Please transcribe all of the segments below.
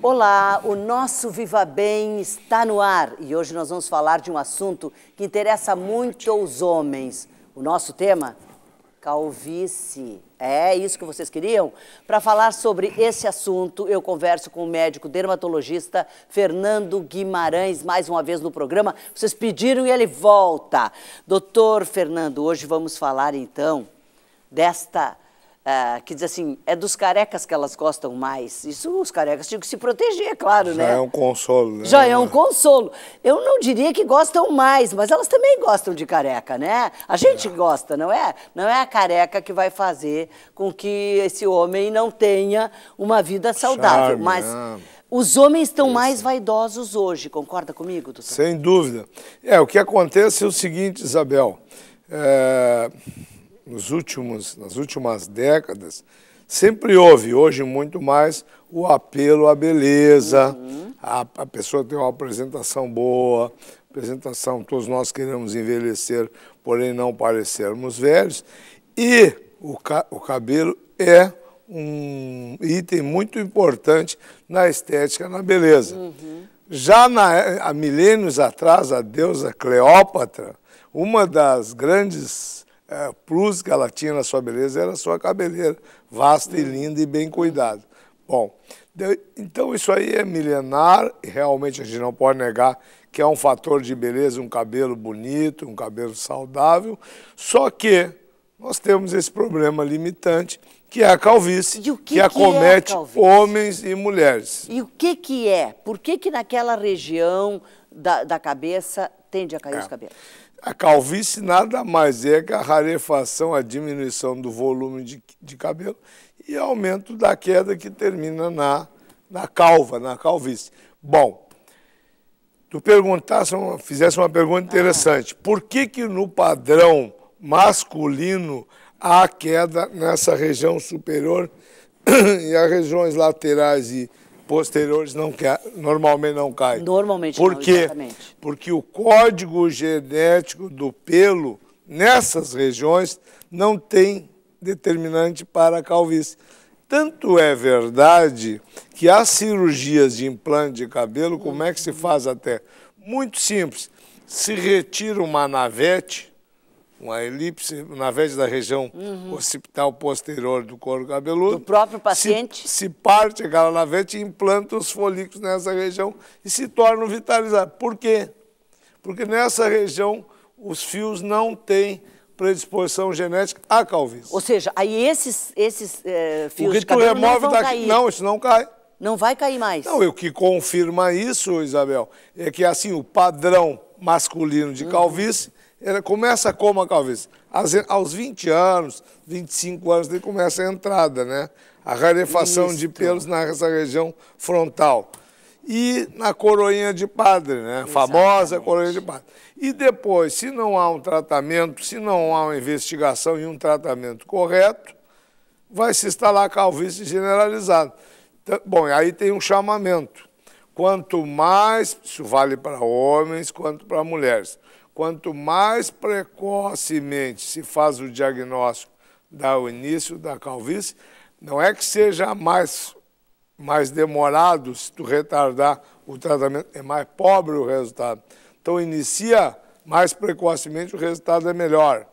Olá, o nosso Viva Bem está no ar e hoje nós vamos falar de um assunto que interessa muito aos homens. O nosso tema? Calvície. É isso que vocês queriam? Para falar sobre esse assunto, eu converso com o médico dermatologista Fernando Guimarães, mais uma vez no programa. Vocês pediram e ele volta. Doutor Fernando, hoje vamos falar então desta ah, que diz assim, é dos carecas que elas gostam mais. Isso os carecas tinham que se proteger, é claro, Já né? Já é um consolo, né? Já é um consolo. Eu não diria que gostam mais, mas elas também gostam de careca, né? A gente é. gosta, não é? Não é a careca que vai fazer com que esse homem não tenha uma vida saudável, Charme, mas... É. Os homens estão mais vaidosos hoje, concorda comigo, doutor? Sem dúvida. É, o que acontece é o seguinte, Isabel. É nos últimos, nas últimas décadas, sempre houve, hoje muito mais, o apelo à beleza, uhum. a, a pessoa ter uma apresentação boa, apresentação, todos nós queremos envelhecer, porém não parecermos velhos, e o, ca, o cabelo é um item muito importante na estética, na beleza. Uhum. Já na, há milênios atrás, a deusa Cleópatra, uma das grandes é, que ela tinha na sua beleza, era sua cabeleira, vasta e é. linda e bem cuidada. Bom, então isso aí é milenar, realmente a gente não pode negar que é um fator de beleza, um cabelo bonito, um cabelo saudável, só que nós temos esse problema limitante que é a calvície, que, que, é acomete é homens e mulheres. E o que que é? Por que que naquela região da, da cabeça tende a cair é. os cabelos? A calvície nada mais é que a rarefação, a diminuição do volume de, de cabelo e aumento da queda que termina na, na calva, na calvície. Bom, tu perguntasse, uma, fizesse uma pergunta ah. interessante. Por que que no padrão masculino há queda nessa região superior e as regiões laterais e posteriores não normalmente não caem. Normalmente Por não, quê? Exatamente. Porque o código genético do pelo nessas regiões não tem determinante para a calvície. Tanto é verdade que as cirurgias de implante de cabelo, como é que se faz até? Muito simples. Se retira uma navete uma elipse na vez da região uhum. occipital posterior do couro cabeludo. Do próprio paciente? Se, se parte aquela navete e implanta os folículos nessa região e se torna vitalizado. Por quê? Porque nessa região os fios não têm predisposição genética à calvície. Ou seja, aí esses, esses é, fios o que de cabelo tu remove não vão daqui, Não, isso não cai. Não vai cair mais. Não, o que confirma isso, Isabel, é que assim o padrão masculino de uhum. calvície uhum ele começa como a calvície? Aos 20 anos, 25 anos, ele começa a entrada, né? A rarefação Isto. de pelos nessa região frontal. E na coroinha de padre, né? Exatamente. Famosa coroinha de padre. E depois, se não há um tratamento, se não há uma investigação e um tratamento correto, vai se instalar a calvície generalizada. Então, bom, aí tem um chamamento. Quanto mais, isso vale para homens quanto para mulheres Quanto mais precocemente se faz o diagnóstico o início da calvície, não é que seja mais, mais demorado se tu retardar o tratamento, é mais pobre o resultado. Então, inicia mais precocemente, o resultado é melhor.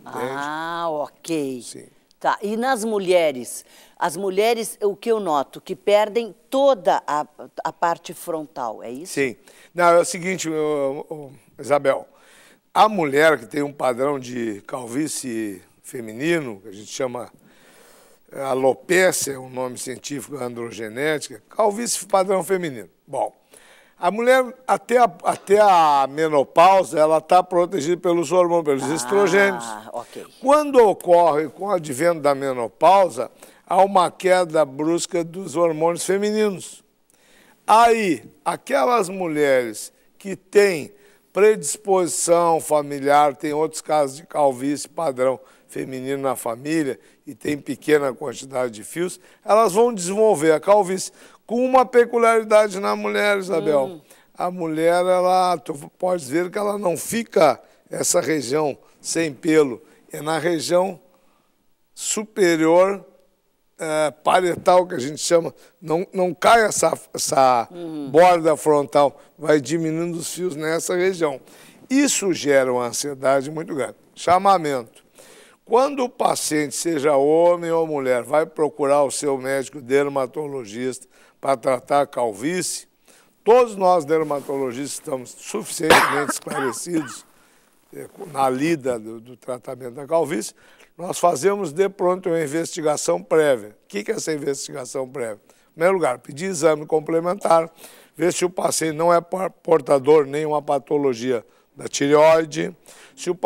Entende? Ah, ok. Sim. Tá. E nas mulheres? As mulheres, o que eu noto? Que perdem toda a, a parte frontal, é isso? Sim. Não, é o seguinte, eu, eu, Isabel, a mulher que tem um padrão de calvície feminino, que a gente chama eh, alopécia, é um nome científico androgenética, calvície padrão feminino. Bom, a mulher, até a, até a menopausa, ela está protegida pelos hormônios, pelos ah, estrogênios. Okay. Quando ocorre com o advento da menopausa, há uma queda brusca dos hormônios femininos. Aí, aquelas mulheres que têm predisposição familiar, tem outros casos de calvície padrão feminino na família e tem pequena quantidade de fios, elas vão desenvolver a calvície com uma peculiaridade na mulher, Isabel. Hum. A mulher, ela, tu pode ver que ela não fica essa região sem pelo, é na região superior é, paletal, que a gente chama, não, não cai essa, essa uhum. borda frontal, vai diminuindo os fios nessa região. Isso gera uma ansiedade muito grande. Chamamento. Quando o paciente, seja homem ou mulher, vai procurar o seu médico dermatologista para tratar a calvície, todos nós dermatologistas estamos suficientemente esclarecidos eh, na lida do, do tratamento da calvície, nós fazemos de pronto uma investigação prévia. O que é essa investigação prévia? Em primeiro lugar, pedir exame complementar, ver se o paciente não é portador nenhuma patologia da tireoide, se o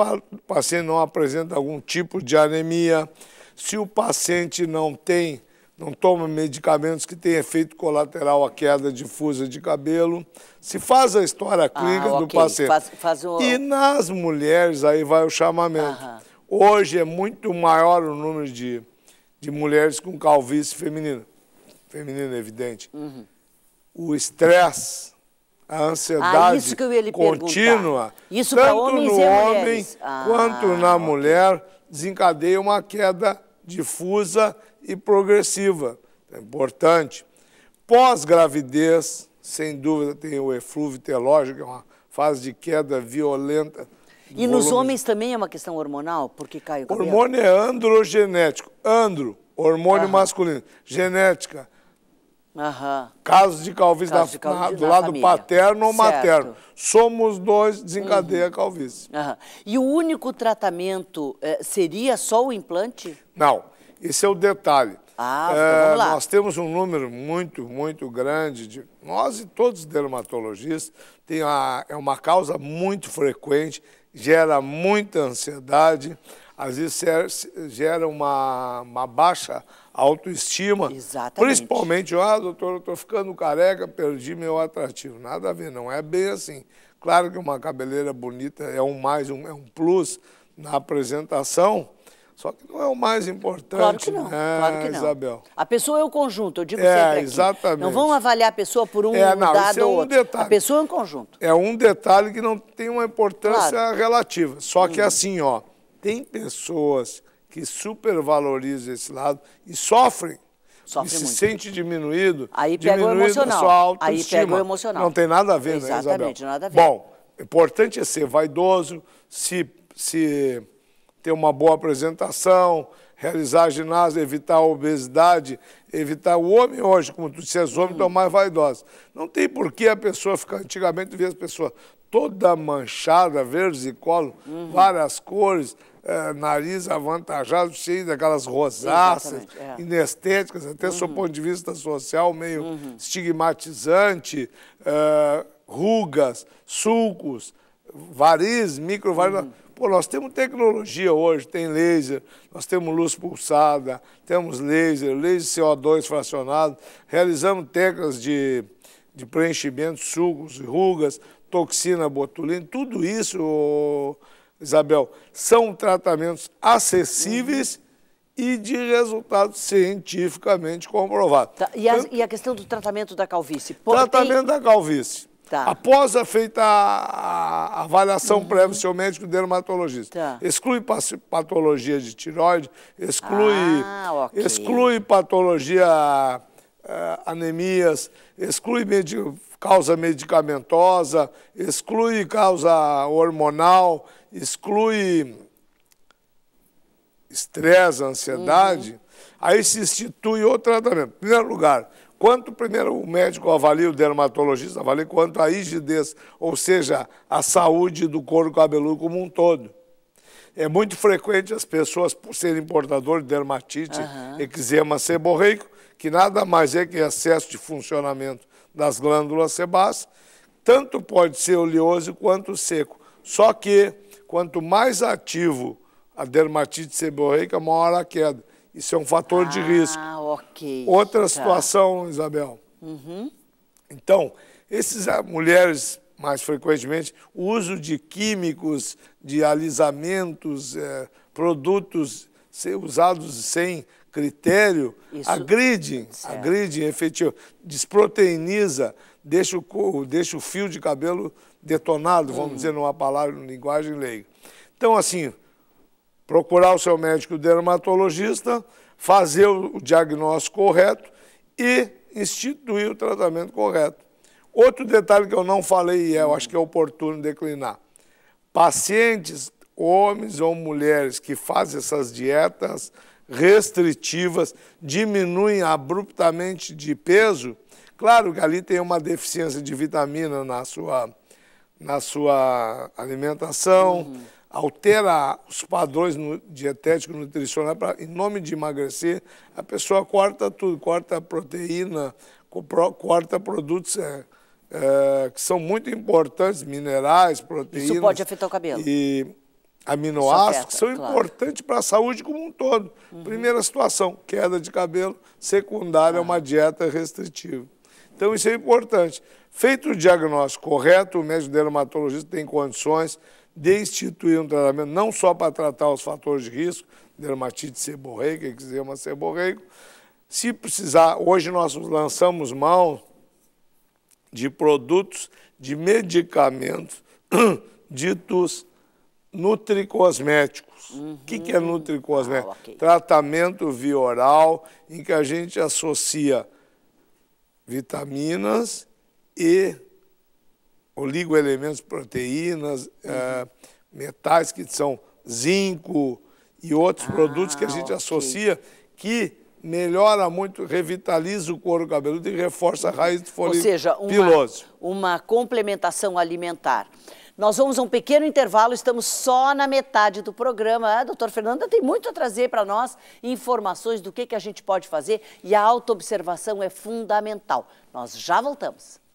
paciente não apresenta algum tipo de anemia, se o paciente não tem, não toma medicamentos que têm efeito colateral à queda difusa de cabelo, se faz a história ah, clínica ah, okay. do paciente. Faz, faz o... E nas mulheres aí vai o chamamento. Aham Hoje é muito maior o número de, de mulheres com calvície feminina. Feminina, evidente. Uhum. O estresse, a ansiedade ah, contínua, tanto no homem ah. quanto na mulher, desencadeia uma queda difusa e progressiva. É importante. Pós-gravidez, sem dúvida, tem o eflúvio telógico, que é uma fase de queda violenta e volume... nos homens também é uma questão hormonal? Porque cai o cabelo? Hormônio é androgenético. Andro, hormônio masculino. Genética. Aham. Casos de calvície, Caso de calvície na, do lado família. paterno ou certo. materno. Somos dois, desencadeia uhum. a calvície. Aham. E o único tratamento eh, seria só o implante? Não, esse é o detalhe. Ah, então eh, vamos lá. nós temos um número muito, muito grande de. Nós e todos os dermatologistas, tem a, é uma causa muito frequente gera muita ansiedade, às vezes gera uma, uma baixa autoestima. Exatamente. Principalmente, ah, doutor, eu estou ficando careca, perdi meu atrativo. Nada a ver, não é bem assim. Claro que uma cabeleira bonita é um mais, um, é um plus na apresentação, só que não é o mais importante. Claro que não, né, claro que não. Isabel? A pessoa é o conjunto, eu digo é, sempre aqui. Exatamente. Não vão avaliar a pessoa por um é, não, dado é um ou outro. Detalhe. A pessoa é um conjunto. É um detalhe que não tem uma importância claro. relativa. Só que hum. assim, ó, tem pessoas que supervalorizam esse lado e sofrem. Sofre e se muito. sente diminuído, Aí pega o emocional. sua Aí pega o emocional. Não tem nada a ver, Exatamente, né, Isabel? Exatamente, nada a ver. Bom, o importante é ser vaidoso, se... se ter uma boa apresentação, realizar ginásio, evitar a obesidade, evitar o homem hoje, como tu disseste, os homens estão mais vaidosos. Não tem por que a pessoa ficar, antigamente via as pessoas toda manchada, e uhum. várias cores, é, nariz avantajado, cheio daquelas rosáceas, é. inestéticas, até uhum. seu ponto de vista social meio uhum. estigmatizante, é, rugas, sulcos, variz, microvariz. Uhum. Pô, nós temos tecnologia hoje, tem laser, nós temos luz pulsada, temos laser, laser CO2 fracionado, realizamos técnicas de, de preenchimento, sucos, rugas, toxina, botulina, tudo isso, oh, Isabel, são tratamentos acessíveis uhum e de resultado cientificamente comprovado. Tá. E, a, e, a, questão do tratamento da calvície? tratamento tem... da calvície. Tá. Após a feita a, a avaliação uhum. prévia, seu médico dermatologista. Tá. Exclui patologia de tiroide, exclui, ah, okay. exclui patologia uh, anemias, exclui causa medicamentosa, exclui causa hormonal, exclui estresse, ansiedade. Uhum. Aí se institui o tratamento. Em primeiro lugar, Quanto primeiro o médico avalia, o dermatologista avalia, quanto a rigidez, ou seja, a saúde do couro cabeludo como um todo. É muito frequente as pessoas, por serem portadores de dermatite, uhum. eczema seborreico, que nada mais é que excesso de funcionamento das glândulas sebáceas, tanto pode ser oleoso quanto seco. Só que quanto mais ativo a dermatite seborreica, maior a queda. Isso é um fator ah, de risco. Ah, ok. Outra tá. situação, Isabel. Uhum. Então, essas ah, mulheres, mais frequentemente, o uso de químicos, de alisamentos, é, produtos usados sem critério, Isso... agride, certo. efetivo, desproteiniza, deixa o, deixa o fio de cabelo detonado, vamos hum. dizer numa palavra, numa linguagem leiga. Então, assim, procurar o seu médico dermatologista, fazer o diagnóstico correto e instituir o tratamento correto. Outro detalhe que eu não falei e é, eu acho que é oportuno declinar. Pacientes, homens ou mulheres que fazem essas dietas restritivas, diminuem abruptamente de peso, claro que ali tem uma deficiência de vitamina na sua, na sua alimentação, uhum altera os padrões dietéticos nutricionais em nome de emagrecer, a pessoa corta tudo, corta proteína, corta produtos é, é, que são muito importantes, minerais, proteínas. Isso pode afetar o cabelo. E aminoácidos que são claro. importantes para a saúde como um todo. Uhum. Primeira situação, queda de cabelo. Secundária, ah. uma dieta restritiva. Então, isso é importante. Feito o diagnóstico correto, o médico dermatologista tem condições de instituir um tratamento não só para tratar os fatores de risco, dermatite seborreica, eczema seborreico. Se precisar, hoje nós lançamos mão de produtos, de medicamentos ditos nutricosméticos. Uhum. O que, que é uhum. nutricosmético? Ah, okay. Tratamento via oral em que a gente associa vitaminas e oligoelementos, proteínas, uhum. uh, metais que são zinco e outros ah, produtos que a gente okay. associa que melhora muito, revitaliza o couro cabeludo e reforça a raiz do folículo Ou seja, uma, piloso. uma complementação alimentar. Nós vamos a um pequeno intervalo, estamos só na metade do programa. A doutora Fernanda tem muito a trazer para nós, informações do que, que a gente pode fazer e a autoobservação é fundamental. Nós já voltamos.